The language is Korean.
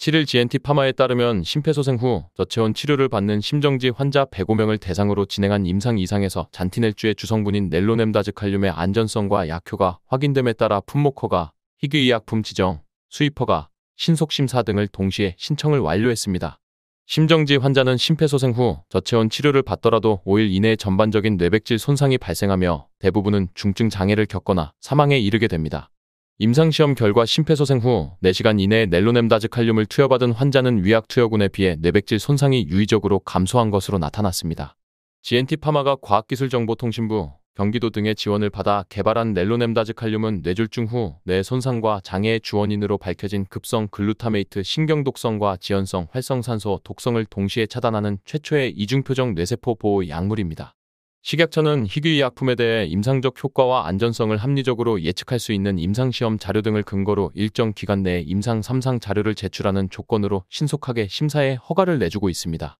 7일 GNT 파마에 따르면 심폐소생 후 저체온 치료를 받는 심정지 환자 105명을 대상으로 진행한 임상 이상에서 잔티넬주의 주성분인 넬로넴다즈칼륨의 안전성과 약효가 확인됨에 따라 품목허가, 희귀의약품 지정, 수입허가, 신속심사 등을 동시에 신청을 완료했습니다. 심정지 환자는 심폐소생 후 저체온 치료를 받더라도 5일 이내에 전반적인 뇌백질 손상이 발생하며 대부분은 중증 장애를 겪거나 사망에 이르게 됩니다. 임상시험 결과 심폐소생 후 4시간 이내에 넬로넴다즈 칼륨을 투여받은 환자는 위약 투여군에 비해 뇌백질 손상이 유의적으로 감소한 것으로 나타났습니다. GNT 파마가 과학기술정보통신부 경기도 등의 지원을 받아 개발한 넬로넴다즈 칼륨은 뇌졸중 후 뇌 손상과 장애의 주원인으로 밝혀진 급성 글루타메이트 신경 독성과 지연성 활성산소 독성을 동시에 차단하는 최초의 이중표정 뇌세포 보호 약물입니다. 식약처는 희귀의약품에 대해 임상적 효과와 안전성을 합리적으로 예측할 수 있는 임상시험 자료 등을 근거로 일정 기간 내에 임상 3상 자료를 제출하는 조건으로 신속하게 심사에 허가를 내주고 있습니다.